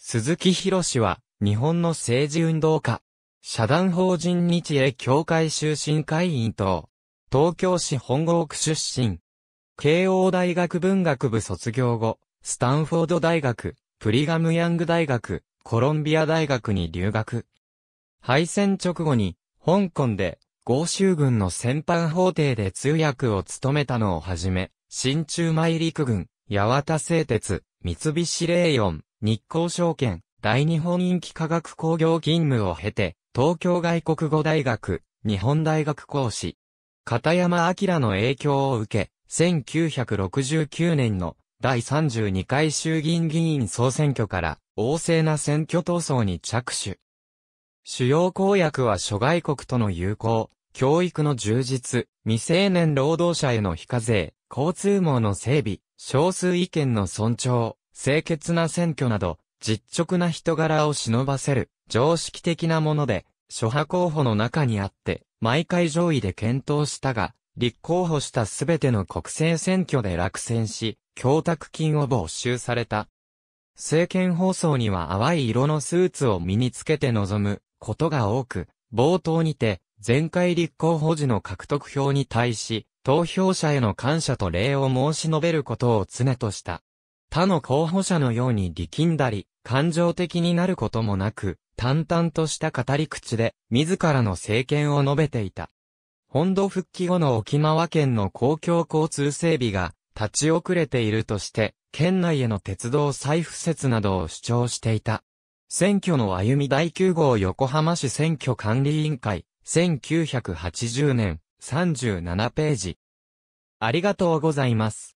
鈴木博士は、日本の政治運動家、社団法人日英協会終身会員と、東京市本郷区出身、慶応大学文学部卒業後、スタンフォード大学、プリガムヤング大学、コロンビア大学に留学。敗戦直後に、香港で、豪州軍の戦犯法廷で通訳を務めたのをはじめ、新中米陸軍、八幡製鉄、三菱霊ー日光証券、大日本人気科学工業勤務を経て、東京外国語大学、日本大学講師。片山明の影響を受け、1969年の第32回衆議院議員総選挙から旺盛な選挙闘争に着手。主要公約は諸外国との友好、教育の充実、未成年労働者への非課税、交通網の整備、少数意見の尊重、清潔な選挙など、実直な人柄を忍ばせる、常識的なもので、諸派候補の中にあって、毎回上位で検討したが、立候補したすべての国政選挙で落選し、供託金を没収された。政権放送には淡い色のスーツを身につけて臨むことが多く、冒頭にて、前回立候補時の獲得票に対し、投票者への感謝と礼を申し述べることを常とした。他の候補者のように力んだり、感情的になることもなく、淡々とした語り口で、自らの政権を述べていた。本土復帰後の沖縄県の公共交通整備が立ち遅れているとして、県内への鉄道再敷設などを主張していた。選挙の歩み第9号横浜市選挙管理委員会、1980年、37ページ。ありがとうございます。